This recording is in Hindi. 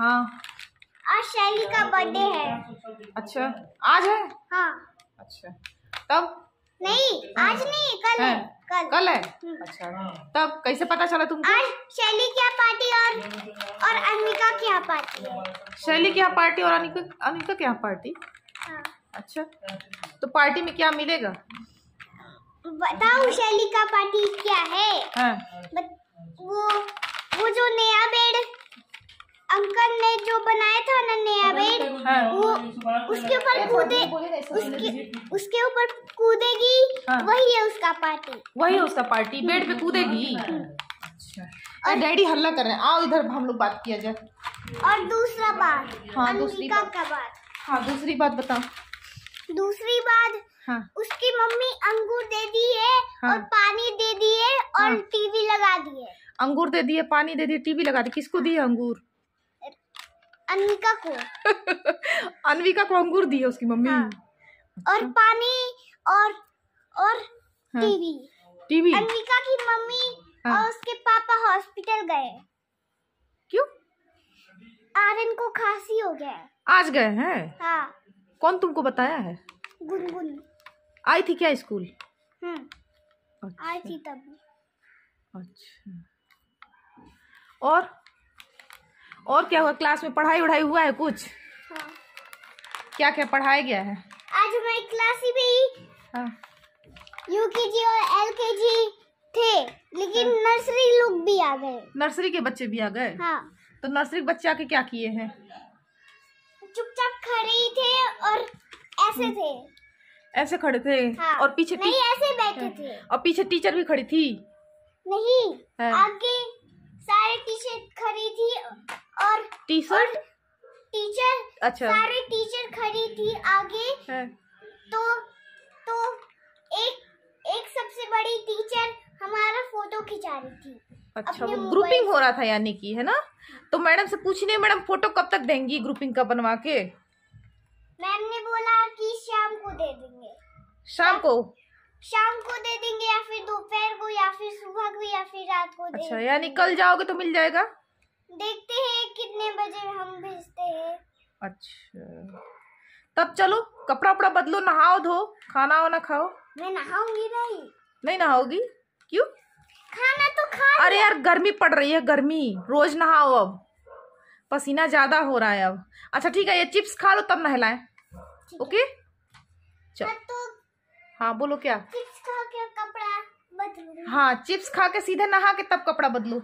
हाँ आज शैली का बर्थडे है अच्छा आज है हाँ अच्छा तब नहीं आज नहीं कल है, कल कल है हम्म। अच्छा तब कैसे पता चला तुमको आज शैली क्या पार्टी और और अनिका क्या पार्टी है शैली क्या पार्टी और अनिका अनिका क्या पार्टी हाँ। अच्छा तो पार्टी में क्या मिलेगा बताओ शैली का पार्टी क्या है हाँ। बत, वो जो बनाया था ना नया बेड वो उसके ऊपर कूदे उसके उसके ऊपर कूदेगी हाँ। वही है उसका पार्टी वही है उसका पार्टी बेड पे कूदेगी हाँ। अच्छा। और डैडी हल्ला कर रहे हैं आओ इधर हम लोग बात किया जाए और दूसरा बात हाँ दूसरी बात का बात हाँ दूसरी बात बताओ दूसरी बात हाँ उसकी मम्मी अंगूर दे दी है हाँ। और पानी दे दिए और हाँ। टीवी लगा दिए अंगूर दे दिए पानी दे दिए टीवी लगा दी किसको दिए अंगूर अनविका को अनविका को अंगूर दिए उसकी मम्मी हाँ। अच्छा। और पानी और और हाँ। टीवी हाँ। टीवी अनविका की मम्मी हाँ। और उसके पापा हॉस्पिटल गए क्यों आर्यन को खांसी हो गया आज गए हैं हाँ कौन तुमको बताया है गुनगुन आई थी क्या स्कूल हाँ। अच्छा। आई थी तब अच्छा और और क्या हुआ क्लास में पढ़ाई उढ़ाई हुआ है कुछ हाँ। क्या क्या पढ़ाया गया है आज हमारी क्लास हाँ। यू के जी और एल के जी थे लेकिन हाँ। नर्सरी लोग भी आ गए नर्सरी के बच्चे भी आ गए हाँ। तो नर्सरी के बच्चे आके क्या किए हैं चुपचाप खड़े थे और ऐसे थे ऐसे खड़े थे हाँ। और पीछे नहीं ऐसे बैठे हाँ। थे और पीछे टीचर भी खड़ी थी नहीं हाँ। आगे अच्छा सारे टीचर खड़ी थी आगे हाँ। तो तो एक एक सबसे बड़ी टीचर हमारा फोटो खिंचा रही थी अच्छा वो ग्रुपिंग हो रहा था यानी कि है ना तो मैडम से पूछने मैडम फोटो कब तक देंगी ग्रुपिंग का बनवा के मैम ने बोला कि शाम को दे देंगे शाम को शाम को दे देंगे या फिर दोपहर को या फिर सुबह को या फिर रात को अच्छा यानी कल जाओगे तो मिल जाएगा देखते हैं कितने अच्छा तब चलो कपड़ा उपड़ा बदलो नहाओ धो खाना वाना खाओ मैं नहाऊंगी नहीं नहीं नहाओगी क्यों खाना तो खा अरे यार गर्मी पड़ रही है गर्मी रोज नहाओ अब पसीना ज्यादा हो रहा है अब अच्छा ठीक है ये चिप्स खा लो तब नहलाए ओके चलो तो हाँ बोलो क्या चिप्स खा के कपड़ा बदलो हाँ चिप्स खा के सीधे नहा के तब कपड़ा बदलो